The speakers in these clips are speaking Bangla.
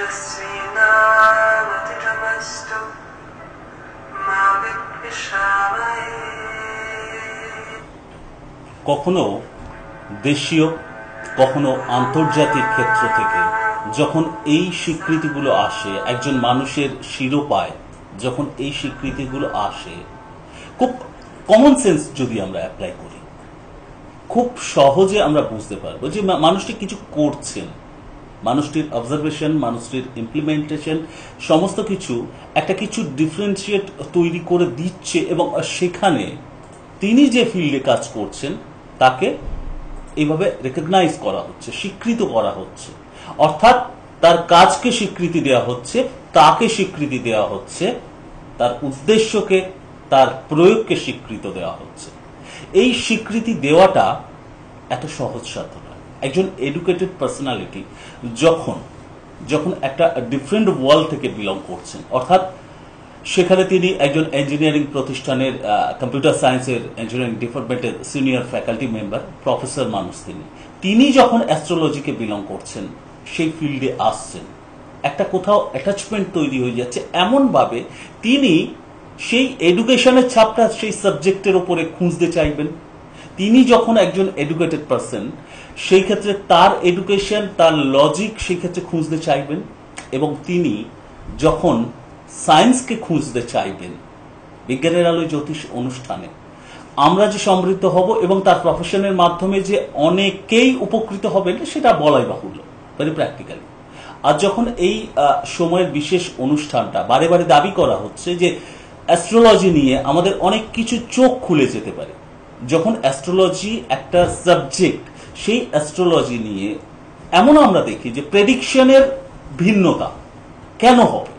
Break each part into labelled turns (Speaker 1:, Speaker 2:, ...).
Speaker 1: কখনো
Speaker 2: দেশীয় কখনো আন্তর্জাতিক ক্ষেত্র থেকে যখন এই স্বীকৃতিগুলো আসে একজন মানুষের শিরোপায় যখন এই স্বীকৃতিগুলো আসে খুব কমন সেন্স যদি আমরা অ্যাপ্লাই করি খুব সহজে আমরা বুঝতে পারবো যে মানুষটি কিছু করছেন মানুষটির অবজারভেশন মানুষটির ইমপ্লিমেন্টেশন সমস্ত কিছু একটা কিছু ডিফারেন্সিয়েট তৈরি করে দিচ্ছে এবং সেখানে তিনি যে ফিল্ডে কাজ করছেন তাকে এইভাবে রেকগনাইজ করা হচ্ছে স্বীকৃত করা হচ্ছে অর্থাৎ তার কাজকে স্বীকৃতি দেওয়া হচ্ছে তাকে স্বীকৃতি দেওয়া হচ্ছে তার উদ্দেশ্যকে তার প্রয়োগকে স্বীকৃত দেওয়া হচ্ছে এই স্বীকৃতি দেওয়াটা এত সহজ সাধন একজন এডুকেটেড পার্সোনালিটি যখন যখন একটা ডিফারেন্ট ওয়ার্ল্ড থেকে বিলং করছেন অর্থাৎ সেখানে তিনি একজন ইঞ্জিনিয়ারিং প্রতিষ্ঠানের কম্পিউটার সায়েন্সের ইঞ্জিনিয়ারিং ডিপার্টমেন্টের সিনিয়র ফ্যাকাল্টি মেম্বার প্রফেসর মানুষ তিনি তিনি যখন অ্যাস্ট্রোলজিকে বিলং করছেন সেই ফিল্ডে আসছেন একটা কোথাও অ্যাটাচমেন্ট তৈরি হয়ে যাচ্ছে এমনভাবে তিনি সেই এডুকেশনের ছাপটা সেই সাবজেক্টের ওপরে খুঁজতে চাইবেন তিনি যখন একজন এডুকেটেড পার্সন সেই ক্ষেত্রে তার এডুকেশন তার লজিক সেই ক্ষেত্রে খুঁজতে চাইবেন এবং তিনি যখন সায়েন্সকে খুঁজতে চাইবেন বিজ্ঞানের আলোয় জ্যোতিষ অনুষ্ঠানে আমরা যে সমৃদ্ধ হব এবং তার প্রফেশনের মাধ্যমে যে অনেকেই উপকৃত হবেন সেটা বলাই বাহুল্য ভেরি প্র্যাকটিক্যালি আর যখন এই সময়ের বিশেষ অনুষ্ঠানটা বারে বারে দাবি করা হচ্ছে যে অ্যাস্ট্রোলজি নিয়ে আমাদের অনেক কিছু চোখ খুলে যেতে পারে যখন অ্যাস্ট্রোলজি একটা সাবজেক্ট সেই অ্যাস্ট্রোলজি নিয়ে এমন আমরা দেখি যে প্রেডিকশনের ভিন্নতা কেন হবে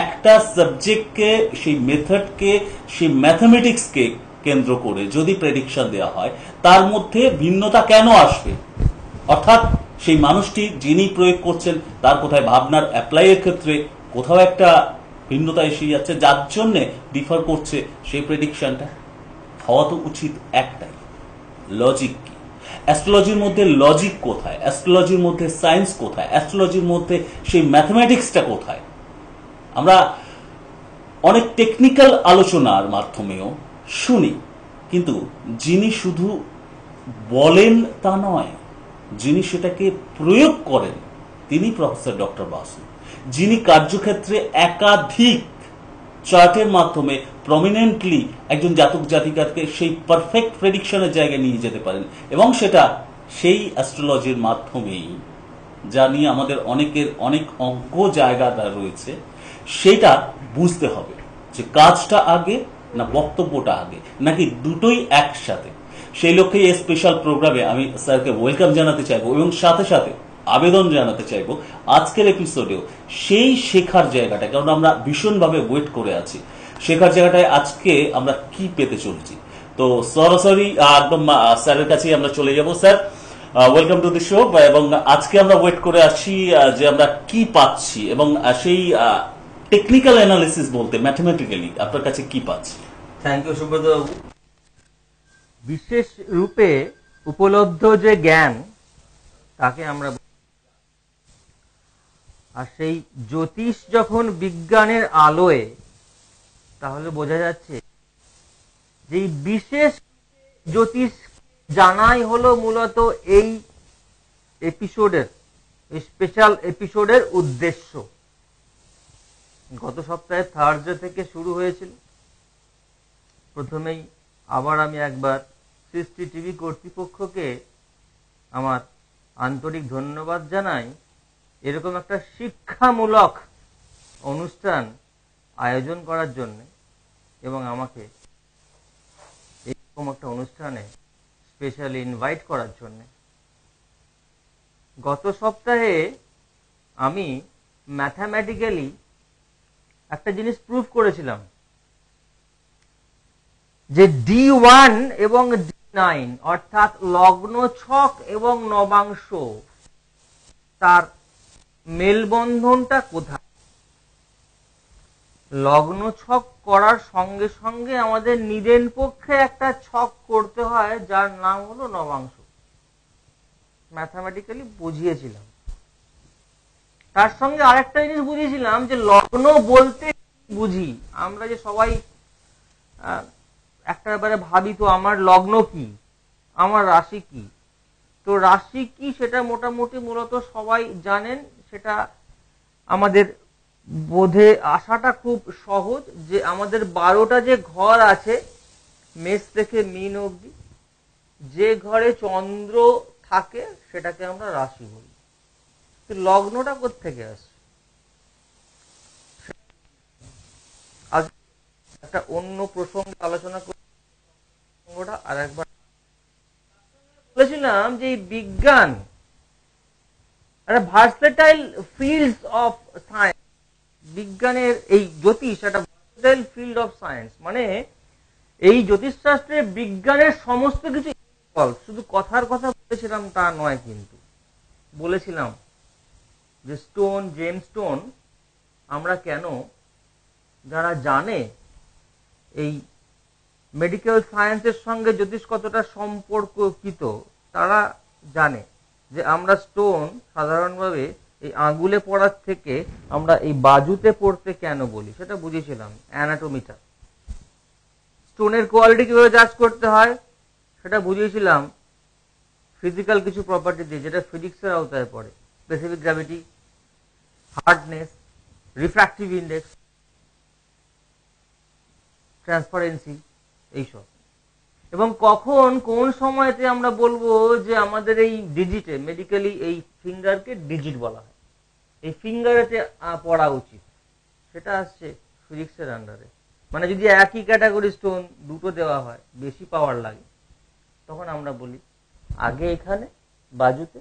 Speaker 2: একটা সাবজেক্টকে সেই মেথডকে সেই ম্যাথামেটিক্সকে কেন্দ্র করে যদি প্রেডিকশন দেওয়া হয় তার মধ্যে ভিন্নতা কেন আসবে অর্থাৎ সেই মানুষটি যিনি প্রয়োগ করছেন তার কোথায় ভাবনার অ্যাপ্লাইয়ের ক্ষেত্রে কোথাও একটা ভিন্নতা এসে যাচ্ছে যার জন্যে ডিফার করছে সেই প্রেডিকশনটা হওয়া তো উচিত একটাই লজিক অ্যাস্ট্রোলজির মধ্যে লজিক কোথায় অ্যাস্ট্রোলজির মধ্যে সায়েন্স কোথায় অ্যাস্ট্রোলজির মধ্যে সেই ম্যাথামেটিক্সটা কোথায় আমরা অনেক টেকনিক্যাল আলোচনার মাধ্যমেও শুনি কিন্তু যিনি শুধু বলেন তা নয় যিনি সেটাকে প্রয়োগ করেন তিনি প্রফেসর ডক্টর বাসু যিনি কার্যক্ষেত্রে একাধিক চার্টের মাধ্যমে প্রমিনেন্টলি একজন জাতক জাতিকাকে সেই পারফেক্ট প্রেডিকশনের জায়গায় নিয়ে যেতে পারেন এবং সেটা সেই অ্যাস্ট্রোলজির মাধ্যমেই যা নিয়ে আমাদের অনেকের অনেক অঙ্ক জায়গা রয়েছে সেটা বুঝতে হবে যে কাজটা আগে না বক্তব্যটা আগে নাকি দুটোই একসাথে সেই লক্ষ্যে এই স্পেশাল প্রোগ্রামে আমি স্যারকে ওয়েলকাম জানাতে চাইবো এবং সাথে সাথে আবেদন জানাতে চাইবো আজকের এপিসোডেও সেই শেখার জায়গাটা কারণ আমরা ভীষণভাবে ওয়েট করে আছি শেখার জায়গাটায় আজকে আমরা কি পেতে চলছি তো সরাসরি একদম স্যারের কাছেই আমরা চলে যাব sir welcome to the show এবং আজকে আমরা ওয়েট করে আসছি যে আমরা কি পাচ্ছি এবং সেই টেকনিক্যাল অ্যানালিসিস বলতে ম্যাথমেটিক্যালি আপনার কাছে কি পাচ্ছি থ্যাংক ইউ সুব্রত বিশেষ রূপে উপলব্ধ
Speaker 3: যে জ্ঞান তাকে আমরা আর সেই জ্যোতিষ যখন বিজ্ঞানের আলোয় তাহলে বোঝা যাচ্ছে যে বিশেষ জ্যোতিষ জানাই হলো মূলত এই এপিসোডের স্পেশাল এপিসোডের উদ্দেশ্য গত সপ্তাহে থার্সডে থেকে শুরু হয়েছিল প্রথমেই আবার আমি একবার সৃষ্টি টিভি কর্তৃপক্ষকে আমার আন্তরিক ধন্যবাদ জানাই এরকম একটা শিক্ষামূলক অনুষ্ঠান আয়োজন করার জন্যে এবং আমাকে এইরকম একটা অনুষ্ঠানে স্পেশালি ইনভাইট করার জন্যে গত সপ্তাহে আমি ম্যাথামেটিক্যালি একটা জিনিস প্রুভ করেছিলাম যে ডি ওয়ান এবং ডি নাইন অর্থাৎ লগ্ন ছক এবং নবাংশ তার মেলবন্ধনটা কোথায় লগ্ন ছক করার সঙ্গে সঙ্গে আমাদের নিদেন পক্ষে একটা ছক করতে হয় যার নাম হলো নবাংশ ম্যাথামেটিক্যালি বুঝিয়েছিলাম তার সঙ্গে আরেকটা জিনিস বুঝিয়েছিলাম যে লগ্ন বলতে বুঝি আমরা যে সবাই একটা ব্যাপারে ভাবি তো আমার লগ্ন কি আমার রাশি কি তো রাশি কি সেটা মোটামুটি মূলত সবাই জানেন সেটা আমাদের বোধে আসাটা খুব সহজ যে আমাদের বারোটা যে ঘর আছে মেষ থেকে মিন অব্দি যে ঘরে চন্দ্র থাকে সেটাকে আমরা রাশি বলি লগ্নটা কোথেকে আসে আজ একটা অন্য প্রসঙ্গে আলোচনা প্রসঙ্গটা আর একবার বলেছিলাম যে এই বিজ্ঞান ভার্সেটাইল ফিল্ডস অফ সায়েন্স বিজ্ঞানের এই জ্যোতিষ একটা ফিল্ড অফ সায়েন্স মানে এই জ্যোতিষশাস্ত্রে বিজ্ঞানের সমস্ত কিছু শুধু কথার কথা বলেছিলাম তা নয় কিন্তু বলেছিলাম যে স্টোন জেম স্টোন আমরা কেন যারা জানে এই মেডিকেল সায়েন্সের সঙ্গে জ্যোতিষ কতটা সম্পর্ককৃত তারা জানে যে আমরা স্টোন সাধারণভাবে এই আঙ্গুলে পড়ার থেকে আমরা এই বাজুতে পড়তে কেন বলি সেটা বুঝেছিলাম অ্যানাটোমিটা স্টোনের কোয়ালিটি কিভাবে জাজ করতে হয় সেটা বুঝিয়েছিলাম ফিজিক্যাল কিছু প্রপার্টি দিয়ে যেটা ফিজিক্সের আওতায় পড়ে specific gravity hardness refractive index transparency এইসব এবং কখন কোন সময়তে আমরা বলবো যে আমাদের এই ডিজিটে মেডিকেলি এই ফিঙ্গারকে ডিজিট বলা হয় এই ফিঙ্গারেতে পড়া উচিত সেটা আসছে ফিজিক্সের আন্ডারে মানে যদি একই ক্যাটাগরি স্টোন দুটো দেওয়া হয় বেশি পাওয়ার লাগে তখন আমরা বলি আগে এখানে বাজুতে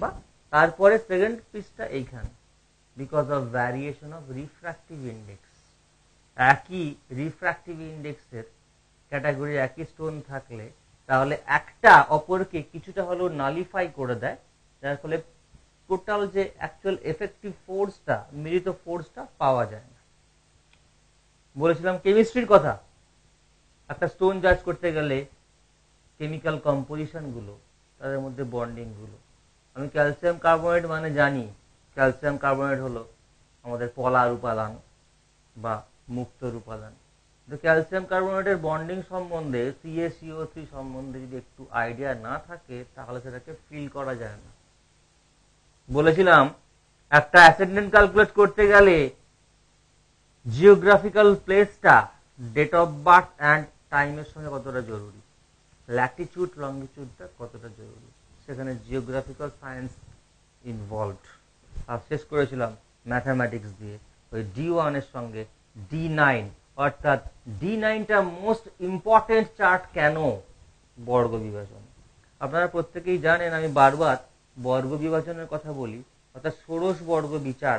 Speaker 3: বা তারপরে সেকেন্ড পিসটা এইখানে because of variation of refractive index একই রিফ্র্যাক্টিভ ইন্ডেক্সের ক্যাটাগরি একই স্টোন থাকলে তাহলে একটা অপরকে কিছুটা হলেও নালিফাই করে দেয় যার ফলে টোটাল যে অ্যাকচুয়াল এফেক্টিভ ফোর্সটা মিলিত ফোর্সটা পাওয়া যায় না বলেছিলাম কেমিস্ট্রির কথা একটা স্টোন জাজ করতে গেলে কেমিক্যাল কম্পোজিশনগুলো তাদের মধ্যে বন্ডিংগুলো আমি ক্যালসিয়াম কার্বোনেট মানে জানি ক্যালসিয়াম কার্বোনেট হলো আমাদের পলার উপাদান বা মুক্তর উপাদান কিন্তু ক্যালসিয়াম কার্বোনেটের বন্ডিং সম্বন্ধে সিএসিও থ্রি সম্বন্ধে যদি একটু আইডিয়া না থাকে তাহলে সেটাকে ফিল করা যায় না বলেছিলাম একটা অ্যাসেন্ডেন্ট ক্যালকুলেট করতে গেলে জিওগ্রাফিক্যাল প্লেসটা ডেট অফ বার্থ অ্যান্ড টাইমের সঙ্গে কতটা জরুরি ল্যাটিচিউড লঙ্গিচিউডটা কতটা জরুরি সেখানে জিওগ্রাফিক্যাল সায়েন্স ইনভলভড আর শেষ করেছিলাম ম্যাথামেটিক্স দিয়ে ওই ডি ওয়ানের সঙ্গে ডি নাইন অর্থাৎ ডি নাইনটা মোস্ট ইম্পর্টেন্ট চার্ট কেন বর্গ বিভাজন আপনারা প্রত্যেকেই জানেন আমি বারবার বর্গ বিভাজনের কথা বলি অর্থাৎ ষোড়শ বর্গ বিচার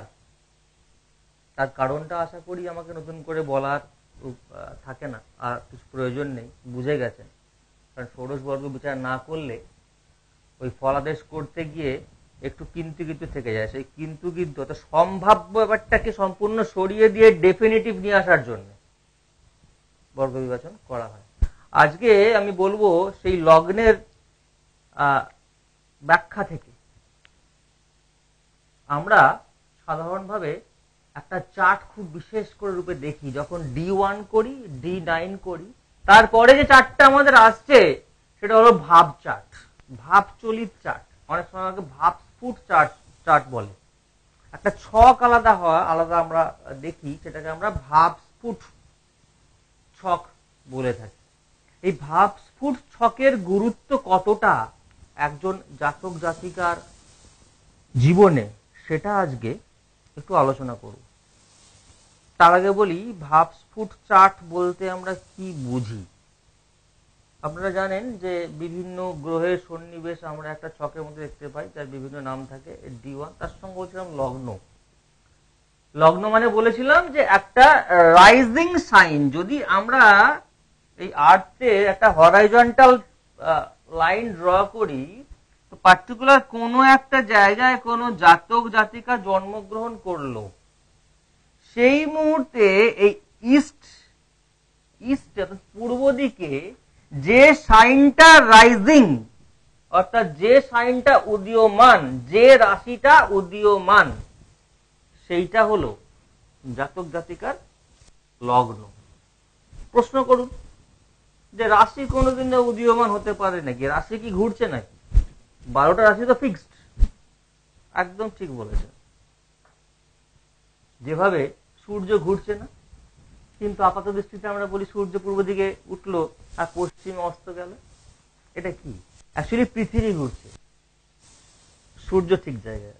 Speaker 3: তার কারণটা আশা করি আমাকে নতুন করে বলার থাকে না আর কিছু প্রয়োজন নেই বুঝে গেছেন কারণ ষোড়শ বর্গ বিচার না করলে ওই ফলাদেশ করতে গিয়ে একটু কিন্তু কিন্তু থেকে যায় সেই কিন্তু কিন্তু অর্থাৎ সম্ভাব্য ব্যাপারটাকে সম্পূর্ণ সরিয়ে দিয়ে ডেফিনেটিভ নিয়ে আসার জন্য বর্গ বিভাজন করা হয় আজকে আমি বলবো সেই লগ্নের ব্যাখ্যা থেকে আমরা সাধারণভাবে একটা চার্ট খুব বিশেষ করে রূপে দেখি যখন ডি ওয়ান করি ডি নাইন করি তারপরে যে চার্টটা আমাদের আসছে সেটা হলো ভাব চার্ট ভাব চলিত চার্ট অনেক সময় আমাকে ভাব ফুট চার্ট চার্ট বলে একটা ছক আলাদা হয় আলাদা আমরা দেখি সেটাকে আমরা ভাব স্ফুট ছক বলে থাকি এই ভাব স্ফুট ছকের গুরুত্ব কতটা একজন জাতক জাতিকার জীবনে সেটা আজকে একটু আলোচনা করব তার আগে বলি ভাবস্ফুট চার্ট বলতে আমরা কি বুঝি আপনারা জানেন যে বিভিন্ন গ্রহের সন্নিবেশ আমরা একটা ছকের মধ্যে দেখতে পাই যার বিভিন্ন নাম থাকে ডি ওয়ান তার সঙ্গে বলছিলাম লগ্ন লগ্ন মানে বলেছিলাম যে একটা রাইজিং সাইন যদি আমরা এই আর্থে একটা হরাইজন্টাল লাইন ড্র করি পার্টিকুলার কোন একটা জায়গায় কোনো জাতক জাতিকা জন্মগ্রহণ করলো সেই মুহূর্তে এই ইস্ট ইস্ট পূর্ব দিকে যে সাইনটা রাইজিং অর্থাৎ যে সাইনটা উদীয়মান যে রাশিটা উদীয়মান সেইটা হলো জাতক জাতিকার লগ্ন প্রশ্ন করুন যে রাশি কোনোদিন উদীয়মান হতে পারে নাকি রাশি কি ঘুরছে নাকি বারোটা রাশি তো ফিক্সড একদম ঠিক বলেছে যেভাবে সূর্য ঘুরছে না কিন্তু আপাত দৃষ্টিতে আমরা বলি সূর্য পূর্ব দিকে উঠলো আর পশ্চিমে অস্ত গেল এটা কি অ্যাকচুয়ালি পৃথিবী ঘুরছে সূর্য ঠিক জায়গায়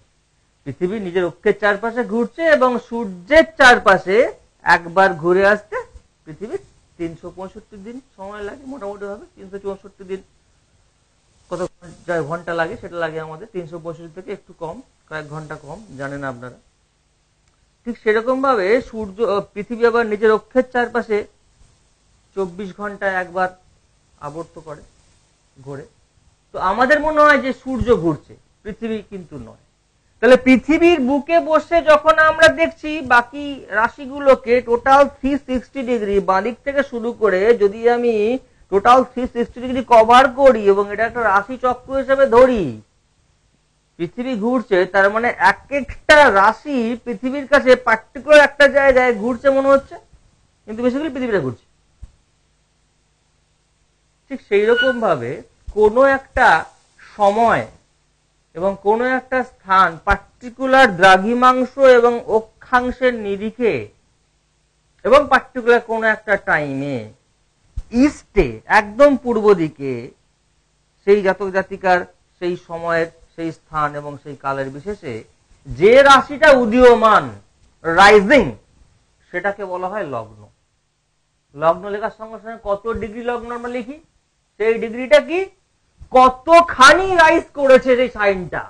Speaker 3: পৃথিবী নিজের অক্ষের চারপাশে ঘুরছে এবং সূর্যের চারপাশে একবার ঘুরে আসতে পৃথিবীর তিনশো দিন সময় লাগে মোটামুটি ভাবে তিনশো দিন কত যায় ঘন্টা লাগে সেটা লাগে আমাদের তিনশো পঁয়ষট্টি থেকে একটু কম কয়েক ঘন্টা কম জানেন আপনারা ঠিক সেরকম ভাবে সূর্য পৃথিবী আবার নিজের অক্ষের চারপাশে চব্বিশ ঘন্টায় একবার আবর্ত করে ঘোরে তো আমাদের মনে হয় যে সূর্য ঘুরছে পৃথিবী কিন্তু নয় তাহলে পৃথিবীর বুকে বসে যখন আমরা দেখছি বাকি রাশিগুলোকে টোটাল থ্রি সিক্সটি ডিগ্রি বাঁদিক থেকে শুরু করে যদি আমি total three sixty degree cover করি এবং এটা একটা রাশি চক্র হিসেবে ধরি পৃথিবী ঘুরছে তার মানে এক একটা রাশি পৃথিবীর কাছে পার্টিকুলার একটা জায়গায় ঘুরছে মনে হচ্ছে কিন্তু বেসিক্যালি পৃথিবীটা ঘুরছে ঠিক সেই রকম ভাবে কোনো একটা সময় এবং কোনো একটা স্থান পার্টিকুলার দ্রাঘিমাংশ এবং অক্ষাংশের নিরিখে এবং পার্টিকুলার কোনো একটা টাইমে ইস্টে একদম পূর্ব দিকে সেই জাতক জাতিকার সেই সময়ের সেই স্থান এবং সেই কালের বিশেষে যে রাশিটা উদীয়মান রাইজিং সেটাকে বলা হয় লগ্ন লগ্ন লেখার সঙ্গে সঙ্গে কত ডিগ্রি লগ্ন আমরা লিখি সেই ডিগ্রিটা কি কতখানি রাইজ করেছে সেই সাইনটা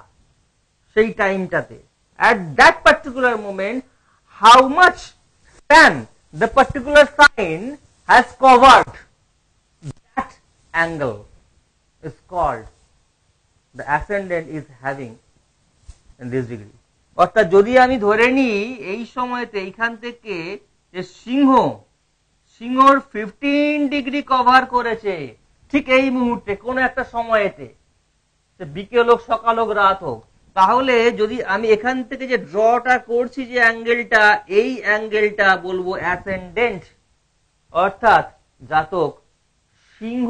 Speaker 3: সেই টাইমটাতে at that particular moment how much span the particular sign has covered angle is called the ascendant is having in this degree অর্থাৎ যদি আমি ধরে নিই এই সময়তে এইখান থেকে যে সিংহ সিংহর ফিফটিন ডিগ্রি কভার করেছে ঠিক এই মুহূর্তে কোন একটা সময়েতে বিকেল হোক সকাল হোক রাত হোক তাহলে যদি আমি এখান থেকে যে ড্রটা করছি যে অ্যাঙ্গেলটা এই অ্যাঙ্গেলটা বলবো অ্যাসেন্ডেন্ট অর্থাৎ জাতক সিংহ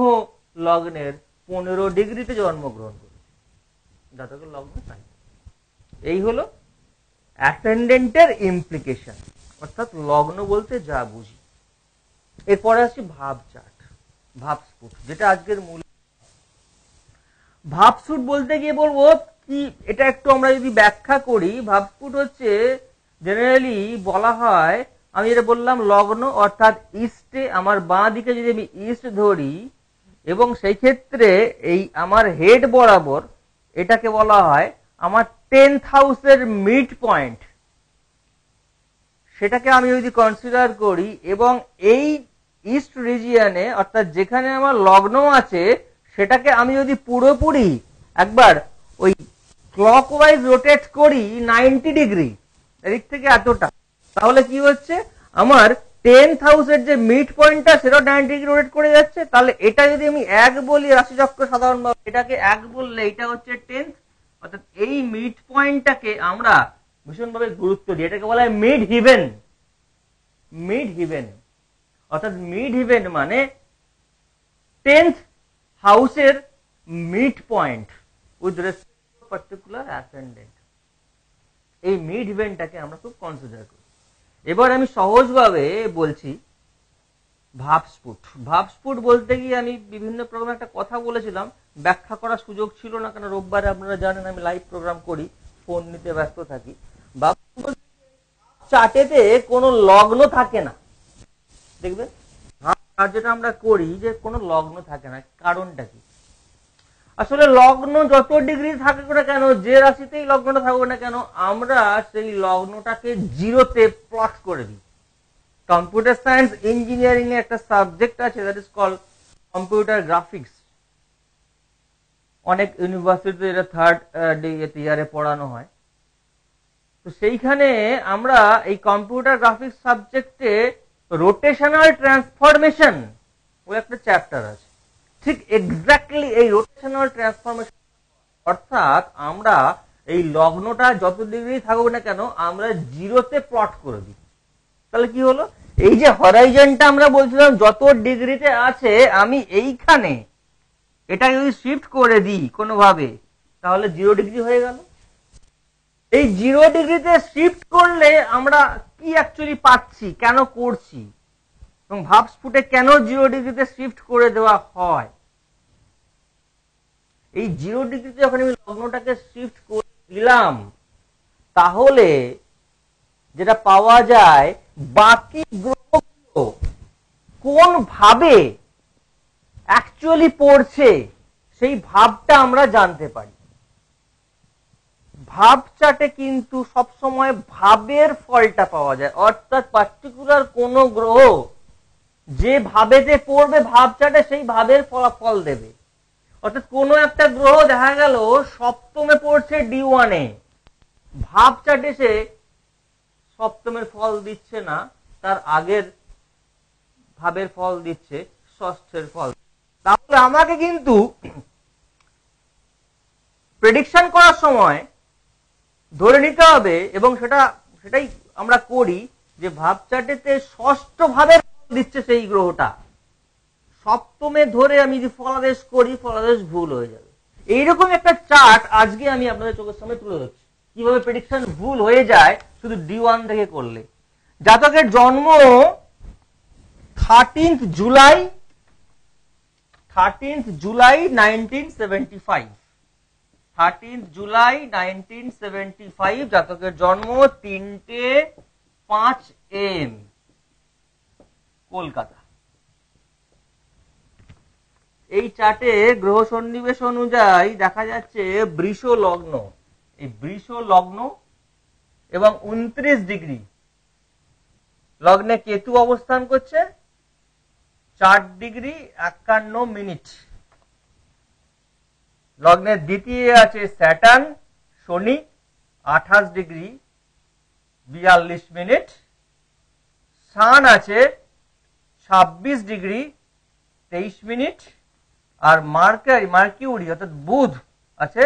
Speaker 3: লগ্নের পনেরো ডিগ্রিতে জন্মগ্রহণ করেছে জাতকের লগ্ন তাই এই হলো অ্যাসেন্ডেন্টের ইমপ্লিকেশন অর্থাৎ লগ্ন বলতে যা বুঝি এরপরে আসছি ভাব চাট ভাবস্ফুট যেটা আজকের মূল ভাবস্ফুট বলতে গিয়ে বলবো কি এটা একটু আমরা যদি ব্যাখ্যা করি ভাবস্ফুট হচ্ছে জেনারেলি বলা হয় আমি যেটা বললাম লগ্ন অর্থাৎ ইস্টে আমার বাঁ দিকে যদি আমি ইস্ট ধরি এবং সেই ক্ষেত্রে এই আমার হেড বরাবর এটাকে বলা হয় আমার টেন্থ হাউসের মিড পয়েন্ট সেটাকে আমি যদি কনসিডার করি এবং এই ইস্ট রিজিয়ানে অর্থাৎ যেখানে আমার লগ্ন আছে সেটাকে আমি যদি পুরোপুরি একবার ওই ক্লক ওয়াইজ রোটেট করি নাইনটি ডিগ্রি এদিক থেকে এতটা তাহলে কি হচ্ছে আমার টেন্থ হাউসের যে মিড পয়েন্টটা সেটা নাইন ডিগ্রি রোটেট করে যাচ্ছে তাহলে এটা যদি আমি এক বলি রাশিচক্র সাধারণভাবে এটাকে এক বললে এটা হচ্ছে টেন্থ অর্থাৎ এই মিড পয়েন্টটাকে আমরা ভীষণভাবে গুরুত্ব দিই এটাকে বলা হয় মিড হিভেন মিড হিভেন অর্থাৎ মিড হিভেন মানে টেন্থ হাউসের mid point with respect particular ascendant এই মিড ইভেন্টটাকে আমরা খুব কনসিডার করি এবার আমি সহজভাবে বলছি ভাবস্ফুট ভাবস্ফুট বলতে গিয়ে আমি বিভিন্ন প্রোগ্রামে একটা কথা বলেছিলাম ব্যাখ্যা করার সুযোগ ছিল না কারণ রোববারে আপনারা জানেন আমি লাইভ প্রোগ্রাম করি ফোন নিতে ব্যস্ত থাকি চাটেতে কোনো লগ্ন থাকে না দেখবে যেটা আমরা করি যে কোনো লগ্ন থাকে না কারণটা কি আসলে লগ্ন যত ডিগ্রি থাকে না কেন যে রাশিতেই লগ্নটা থাকবে না কেন আমরা সেই লগ্নটাকে জিরোতে প্লট করে দিই কম্পিউটার সায়েন্স ইঞ্জিনিয়ারিং এর একটা সাবজেক্ট আছে that is call computer graphics অনেক ইউনিভার্সিটিতে এটা থার্ড ইয়ারে uh, পড়ানো হয় তো সেইখানে আমরা এই কম্পিউটার গ্রাফিক্স সাবজেক্টে রোটেশনাল ট্রান্সফরমেশন ওই একটা চ্যাপ্টার আছে ঠিক এক্স্যাক্টলি এই রোটেশনাল ট্রান্সফরমেশন অর্থাৎ আমরা এই লগ্নটা যত ডিগ্রি থাকুক না কেন আমরা জিরোতে প্লট করে দিই তাহলে কি হলো এই যে হরাইজনটা আমরা বলছিলাম যত ডিগ্রিতে আছে আমি এইখানে এটা যদি শিফট করে দিই কোনোভাবে তাহলে জিরো ডিগ্রি হয়ে গেল এই জিরো ডিগ্রিতে শিফট করলে আমরা কি অ্যাকচুয়ালি পাচ্ছি কেন করছি এবং ভাবস্ফুটে কেন জিরো ডিগ্রিতে শিফট করে দেওয়া হয় এই জিরো ডিগ্রিতে যখন আমি লগ্নটাকে শিফট করে দিলাম তাহলে যেটা পাওয়া যায় বাকি গ্রহগুলো কোন ভাবে অ্যাকচুয়ালি পড়ছে সেই ভাবটা আমরা জানতে পারি ভাব চাটে কিন্তু সবসময় ভাবের ফলটা পাওয়া যায় অর্থাৎ পার্টিকুলার কোন গ্রহ যে ভাবে যে পড়বে ভাবচাটে সেই ভাবের ফলাফল দেবে অর্থাৎ কোন একটা গ্রহ দেখা গেল সপ্তমে পড়ছে ডি ওয়ানে চাটে সে সপ্তমের ফল দিচ্ছে না তার আগের ভাবের ফল দিচ্ছে ষষ্ঠের ফল তাহলে আমাকে কিন্তু প্রেডিকশন করার সময় ধরে নিতে হবে এবং সেটা সেটাই আমরা করি যে চাটেতে ষষ্ঠ ভাবের দিচ্ছে সেই গ্রহটা সপ্তমে ধরে আমি যদি ফলাদেশ করি ফলাদেশ ভুল হয়ে যাবে এইরকম একটা চার্ট আজকে আমি আপনাদের চোখের সামনে তুলে ধরছি কিভাবে প্রেডিকশন ভুল হয়ে যায় শুধু ডি ওয়ান থেকে করলে জাতকের জন্ম thirteenth July thirteenth July nineteen seventy five thirteenth July nineteen seventy five জাতকের জন্ম তিনটে পাঁচ এম কলকাতা এই চার্টে গ্রহ সন্নিবেশ অনুযায়ী দেখা যাচ্ছে বৃষ লগ্ন এই বৃষ লগ্ন এবং উনত্রিশ ডিগ্রি লগ্নে কেতু অবস্থান করছে চার ডিগ্রি একান্ন মিনিট লগ্নের দ্বিতীয় আছে স্যাটার্ন শনি আঠাশ ডিগ্রি বিয়াল্লিশ মিনিট সান আছে ছাব্বিশ ডিগ্রি তেইশ মিনিট আর মার্কারি মার্কিউরি অর্থাৎ বুধ আছে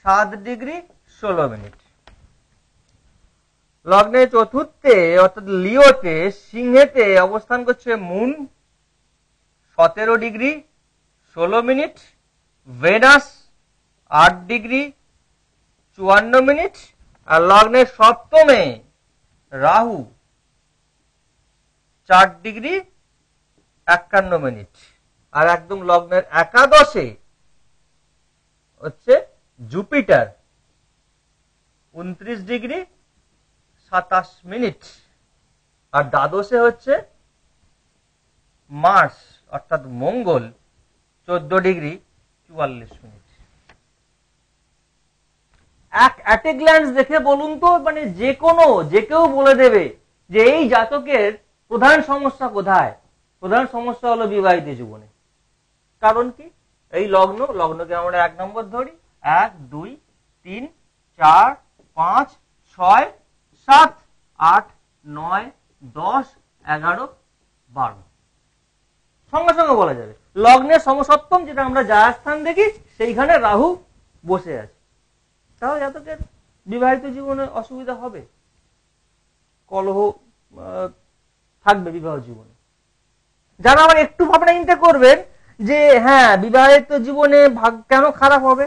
Speaker 3: সাত ডিগ্রি ষোলো মিনিট লগ্নের চতুর্থে অর্থাৎ লিওতে সিংহেতে অবস্থান করছে মুন সতেরো ডিগ্রি ষোলো মিনিট ভেনাস আট ডিগ্রি চুয়ান্ন মিনিট আর লগ্নের সপ্তমে রাহু চার ডিগ্রি একান্ন মিনিট আর একদম লগ্নের একাদশে হচ্ছে জুপিটার উনত্রিশ ডিগ্রি সাতাশ মিনিট আর দ্বাদশে হচ্ছে মার্স অর্থাৎ মঙ্গল চোদ্দ ডিগ্রি চুয়াল্লিশ মিনিট এক অ্যাটে গ্ল্যান্স দেখে বলুন তো মানে যে কোনো যে কেউ বলে দেবে যে এই জাতকের প্রধান সমস্যা কোথায় প্রধান সমস্যা হলো বিবাহিত জীবনে কারণ কি এই লগ্ন লগ্নকে আমরা এক নম্বর ধরি এক দুই তিন চার পাঁচ ছয় সাত আট নয় দশ এগারো বারো সঙ্গে সঙ্গে বলা যাবে লগ্নের সমসপ্তম যেটা আমরা স্থান দেখি সেইখানে রাহু বসে আছে তাহলে যাতে বিবাহিত জীবনে অসুবিধা হবে কলহ থাকবে বিবাহ জীবনে যারা আবার একটু ভাবনা চিন্তা করবেন যে হ্যাঁ বিবাহিত জীবনে ভাগ কেন খারাপ হবে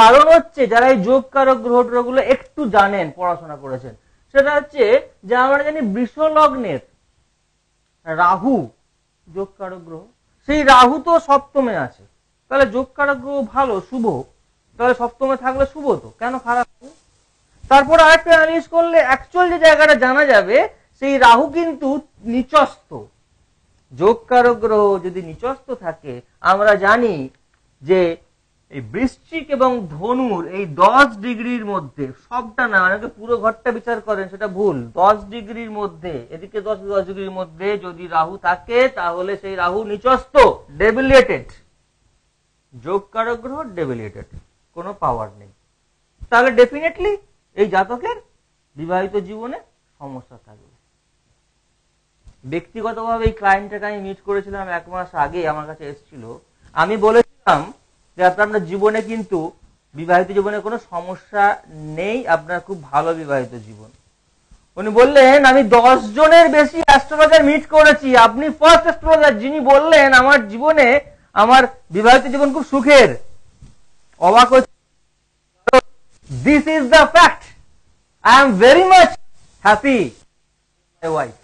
Speaker 3: কারণ হচ্ছে যারা এই যোগ কারক গ্রহ গ্রহগুলো একটু জানেন পড়াশোনা করেছেন সেটা হচ্ছে যে আমরা জানি বৃষ লগ্নের রাহু যোগ কারক গ্রহ সেই রাহু তো সপ্তমে আছে তাহলে যোগ কারক গ্রহ ভালো শুভ তাহলে সপ্তমে থাকলে শুভ তো কেন খারাপ তারপর আরেকটা অ্যানালিস করলে অ্যাকচুয়াল যে জায়গাটা জানা যাবে সেই রাহু কিন্তু নিচস্থ কারক গ্রহ যদি নিচস্থ থাকে আমরা জানি যে এই বৃশ্চিক এবং ধনুর এই দশ ডিগ্রির মধ্যে সবটা না অনেকে মানে পুরো ঘরটা বিচার করেন সেটা ভুল দশ ডিগ্রির মধ্যে এদিকে দশ দশ ডিগ্রির মধ্যে যদি রাহু থাকে তাহলে সেই রাহু নিচস্ত ডেবিলিয়েটেড যোগকারক গ্রহ ডেবিলিয়েটেড কোনো পাওয়ার নেই তাহলে ডেফিনেটলি এই জাতকের বিবাহিত জীবনে সমস্যা থাকবে ব্যক্তিগতভাবে এই ক্লায়েন্টটাকে আমি মিট করেছিলাম এক মাস আগে আমার কাছে এসেছিল আমি বলেছিলাম যে আপনার জীবনে কিন্তু বিবাহিত জীবনে কোনো সমস্যা নেই আপনার খুব ভালো বিবাহিত জীবন উনি বললেন আমি দশ জনের বেশি অ্যাস্ট্রোলজার মিট করেছি আপনি ফার্স্ট অ্যাস্ট্রোলজার যিনি বললেন আমার জীবনে আমার বিবাহিত জীবন খুব সুখের অবাক this is the fact I am very much happy wife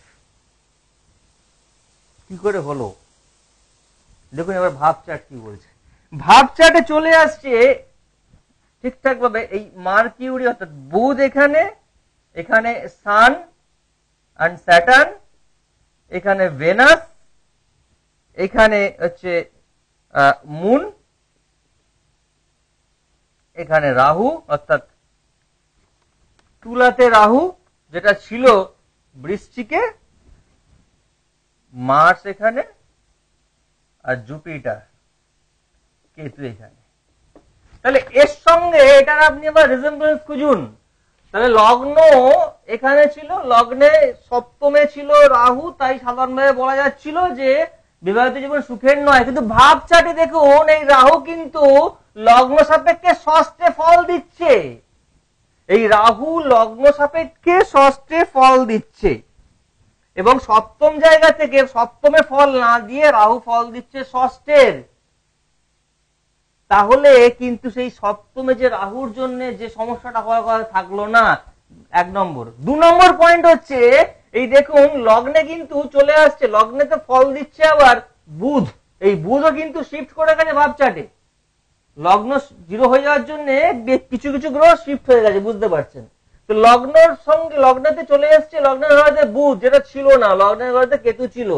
Speaker 3: কি করে হলো দেখুন এবার ভাব চার্ট কি বলছে ভাব চার্টে চলে আসছে ঠিকঠাক ভাবে এই মার্কিউরি অর্থাৎ বুধ এখানে এখানে সান অ্যান্ড স্যাটার্ন এখানে ভেনাস এখানে হচ্ছে মুন এখানে রাহু অর্থাৎ তুলাতে রাহু যেটা ছিল বৃষ্টিকে মার্স এখানে আর জুপিটার কেতু এখানে তাহলে এর সঙ্গে এটার আপনি আবার রিজেম্বলেন্স খুঁজুন তাহলে লগ্ন এখানে ছিল লগ্নে সপ্তমে ছিল রাহু তাই সাধারণভাবে বলা যাচ্ছিল যে বিবাহিত জীবন সুখের নয় কিন্তু ভাব চাটে দেখুন এই রাহু কিন্তু লগ্ন সাপেক্ষে ষষ্ঠে ফল দিচ্ছে এই রাহু লগ্ন সাপেক্ষে ষষ্ঠে ফল দিচ্ছে এবং সপ্তম জায়গা থেকে সপ্তমে ফল না দিয়ে রাহু ফল দিচ্ছে ষষ্ঠের তাহলে কিন্তু সেই সপ্তমে যে রাহুর জন্য যে সমস্যাটা হওয়ার কথা থাকলো না এক নম্বর দু নম্বর পয়েন্ট হচ্ছে এই দেখুন লগ্নে কিন্তু চলে আসছে লগ্নে তো ফল দিচ্ছে আবার বুধ এই বুধও কিন্তু শিফট করে গেছে ভাবচাটে লগ্ন জিরো হয়ে যাওয়ার জন্য কিছু কিছু গ্রহ শিফট হয়ে গেছে বুঝতে পারছেন লগ্নর সঙ্গে লগ্নতে চলে এসছে লগ্নের ঘরেতে বুধ যেটা ছিল না লগ্নের ঘরেতে কেতু ছিল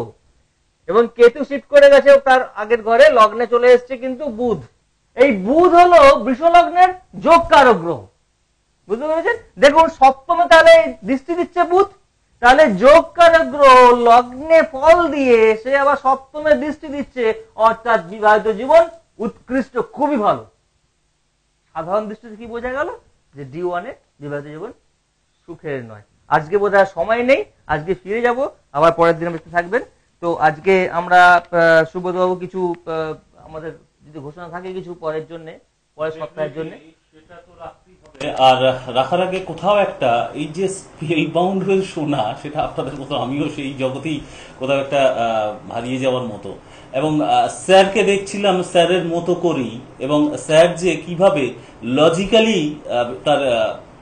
Speaker 3: এবং কেতু শিফট করে গেছে তার আগের ঘরে লগ্নে চলে এসছে কিন্তু বুধ এই বুধ হলো বৃষ লগ্নের যোগ কারক গ্রহ বুঝতে পেরেছেন দেখুন সপ্তমে তাহলে দৃষ্টি দিচ্ছে বুধ তাহলে যোগ কারক গ্রহ লগ্নে ফল দিয়ে সে আবার সপ্তমে দৃষ্টি দিচ্ছে অর্থাৎ বিবাহিত জীবন উৎকৃষ্ট খুবই ভালো সাধারণ দৃষ্টিতে কি বোঝা গেল যে ডি ওয়ানের বিবাহিত জীবন সুখের নয় আজকে বোধ সময় নেই আজকে ফিরে যাব আবার পরের দিন আপনি থাকবেন তো আজকে আমরা সুব্রতবাবু কিছু আমাদের যদি ঘোষণা থাকে কিছু পরের জন্য পরের সপ্তাহের জন্য
Speaker 2: আর রাখার আগে কোথাও একটা এই যে স্পেল বাউন্ড হয়ে শোনা সেটা আপনাদের মতো আমিও সেই জগতেই কোথাও একটা হারিয়ে যাওয়ার মতো এবং স্যারকে দেখছিলাম স্যারের মতো করি এবং স্যার যে কিভাবে লজিক্যালি তার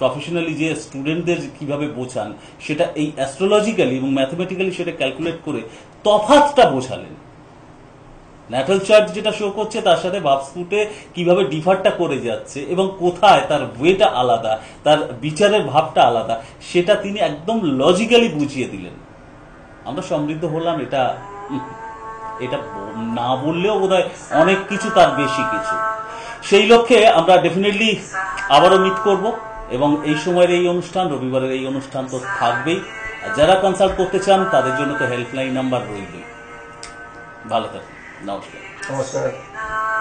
Speaker 2: প্রফেশনালি যে স্টুডেন্টদের কিভাবে বোঝান সেটা এই অ্যাস্ট্রোলজিক্যালি এবং ম্যাথমেটিক্যালি সেটা ক্যালকুলেট করে তফাতটা বোঝালেন ন্যাটাল চার্জ যেটা শো করছে তার সাথে ভাবস্ফুটে কিভাবে ডিফারটা করে যাচ্ছে এবং কোথায় তার ওয়েটা আলাদা তার বিচারের ভাবটা আলাদা সেটা তিনি একদম লজিক্যালি বুঝিয়ে দিলেন আমরা সমৃদ্ধ হলাম এটা এটা না বললেও বোধ অনেক কিছু তার বেশি কিছু সেই লক্ষ্যে আমরা ডেফিনেটলি আবারও মিট করবো এবং এই সময়ের এই অনুষ্ঠান রবিবারের এই অনুষ্ঠান তো থাকবেই আর যারা কনসাল্ট করতে চান তাদের জন্য তো হেল্পলাইন নাম্বার রইবে ভালো থাকুন নমস্কার নমস্কার